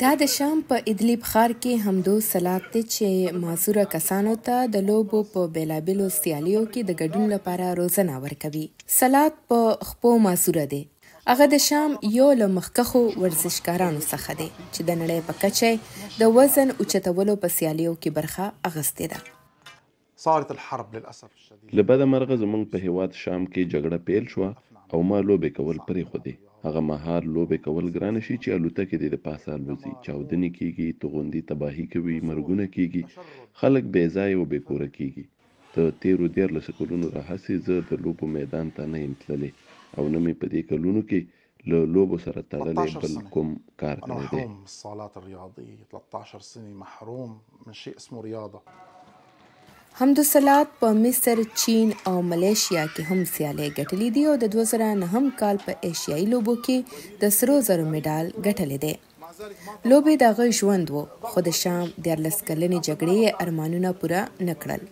دا د شام په ادلیب ښار کې همدو سلات دی چې معذوره کسانو ته د لوبو په بیلابیلو سیالیو کې د ګډون لپاره روزنه ورکوي سلات په خپو معذوره دی هغه د شام یو له مخکخو ورزشکارانو څخه دی چې د نړۍ په کچه د وزن اوچتولو په سیالیو کې برخه اغستې ده صارت الحرب للاسف الشديد لبد مرغز مونږ په هیواد شام کې جګړه پیل شو او ما لوبې کول پرې خو دي هغه مهال لوبې کول ګرانه شي چې الوتکې دې د پاسه الوزي چاودنې کیږي توغندي تباهي کوي مرګونه کیږي خلک بې ځایه او بې کوره کیږي ته تیرو دیارلس کلونو راهسې زه د لوبو میدان ته نه یم تللی او نه مې په دې کلونو کې له لوبو سره تړلی بل کوم کار کړی دی محروم من الصالات الرياضية 13 سنة محروم من شيء اسمه رياضة حمدالصلات په مصر، چین او ملیشیا کې هم سیالۍ ګټلې دي او د 2009 کال په ایشیایي لوبو کې د سرو زرو میډال ګټلې دی لوبې د غي ژوند وو خو د شام د لسکلنې جګړې ارمانونه پوره نکړل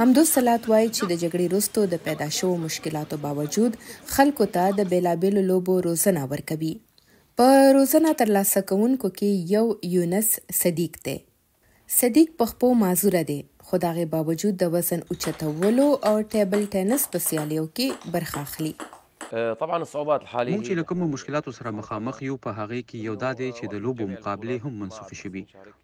حمدالصلات وایي چې د جګړې وروسته د پیدا شوو مشکلاتو باوجود خلکو ته د بیلابیلو لوبو روزنه ورکوي په روزنه ترلاسه کوونکو کې یو یونس صدیق دی صدیق پخپو معذور دی خو دغه باوجود د وزن اوچتولو او ټیبل ټینس په سیالیو کې برخه اخلي طبعا الصعوبات الحاليه موږ چې له کومو مشکلاتو سره مخامخ یو په هغه کې یو دا دی چې د لوبو مقابلې هم منسوخ شوي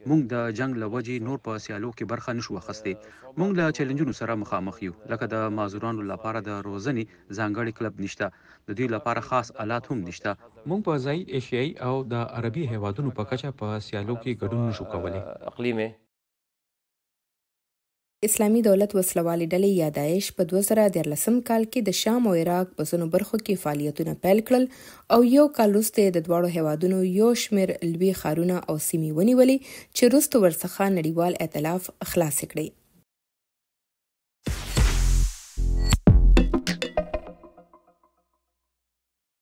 موږ د جنگ له وجې نور په سیالو کې برخه نشو اخیستې موږ له چیلنجونو سره مخامخ یو لکه د مازورانو لپاره د روزنې ځانګړي کلب نشته د دوی لپاره خاص آلات هم نشته موږ په ځای ایشیای او د عربي هیوادونو په کچه په سیالو کې ګډون نشو کولای اقلیمه اسلامي دولت وسلوالې ډلې یا داعش په 2013 کال کې د شام او عراق په ځینو برخو کې فعالیتونه پیل کړل او یو کال وروسته د دواړو هیوادونو یو شمیر لوی خارونه او سیمې ونیولې چې وروسته ورڅخه نړیوال ائتلاف خلاص کړي